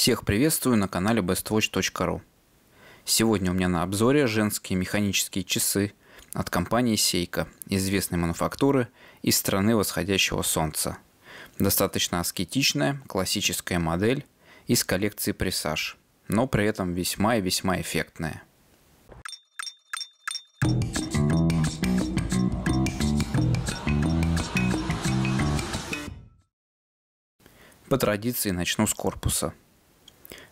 Всех приветствую на канале bestwatch.ru. Сегодня у меня на обзоре женские механические часы от компании Seiko, известной мануфактуры из страны восходящего солнца. Достаточно аскетичная, классическая модель из коллекции Presage, но при этом весьма и весьма эффектная. По традиции начну с корпуса –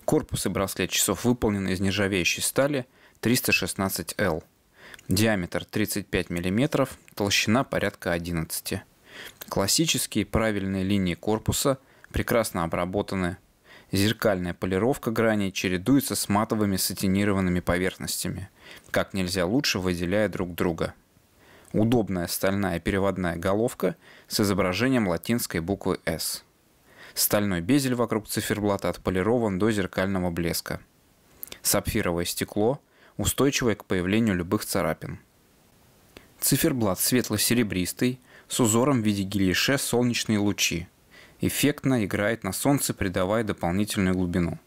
Корпус и браслет часов выполнены из нержавеющей стали 316L. Диаметр 35 мм, толщина порядка 11. Классические правильные линии корпуса прекрасно обработаны. Зеркальная полировка граней чередуется с матовыми сатинированными поверхностями, как нельзя лучше выделяя друг друга. Удобная стальная переводная головка с изображением латинской буквы S. Стальной безель вокруг циферблата отполирован до зеркального блеска. Сапфировое стекло устойчивое к появлению любых царапин. Циферблат светло-серебристый, с узором в виде гелише солнечные лучи. Эффектно играет на солнце, придавая дополнительную глубину.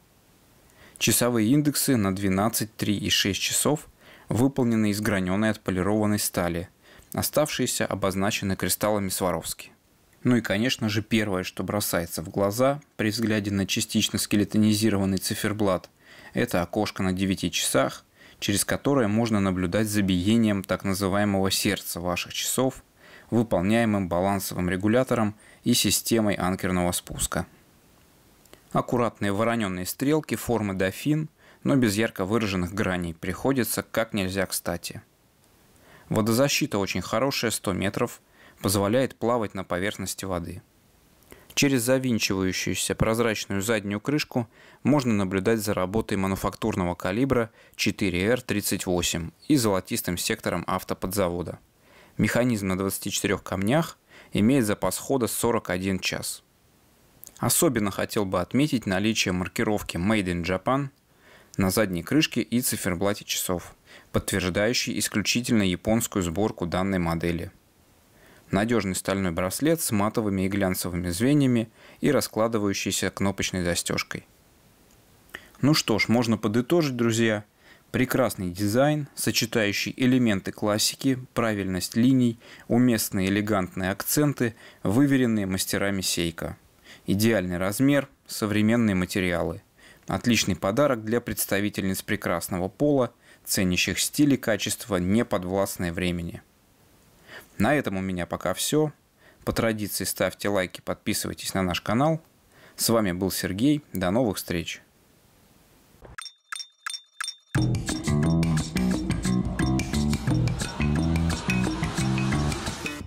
Часовые индексы на 12, 3 и 6 часов выполнены из граненой отполированной стали – оставшиеся обозначены кристаллами Сваровски. Ну и, конечно же, первое, что бросается в глаза при взгляде на частично скелетонизированный циферблат, это окошко на 9 часах, через которое можно наблюдать за биением так называемого сердца ваших часов, выполняемым балансовым регулятором и системой анкерного спуска. Аккуратные вороненные стрелки формы дофин, но без ярко выраженных граней, приходятся как нельзя кстати. Водозащита очень хорошая, 100 метров – позволяет плавать на поверхности воды. Через завинчивающуюся прозрачную заднюю крышку можно наблюдать за работой мануфактурного калибра 4R38 и золотистым сектором автоподзавода. Механизм на 24 камнях имеет запас хода 41 час. Особенно хотел бы отметить наличие маркировки Made in Japan на задней крышке и циферблате часов, подтверждающей исключительно японскую сборку данной модели – надежный стальной браслет с матовыми и глянцевыми звеньями и раскладывающейся кнопочной застежкой. Ну что ж, можно подытожить, друзья. Прекрасный дизайн, сочетающий элементы классики, правильность линий, уместные элегантные акценты, выверенные мастерами Сейка. Идеальный размер, современные материалы. Отличный подарок для представительниц прекрасного пола, ценящих стиль и качество, не подвластное времени. На этом у меня пока все. По традиции ставьте лайки, подписывайтесь на наш канал. С вами был Сергей. До новых встреч!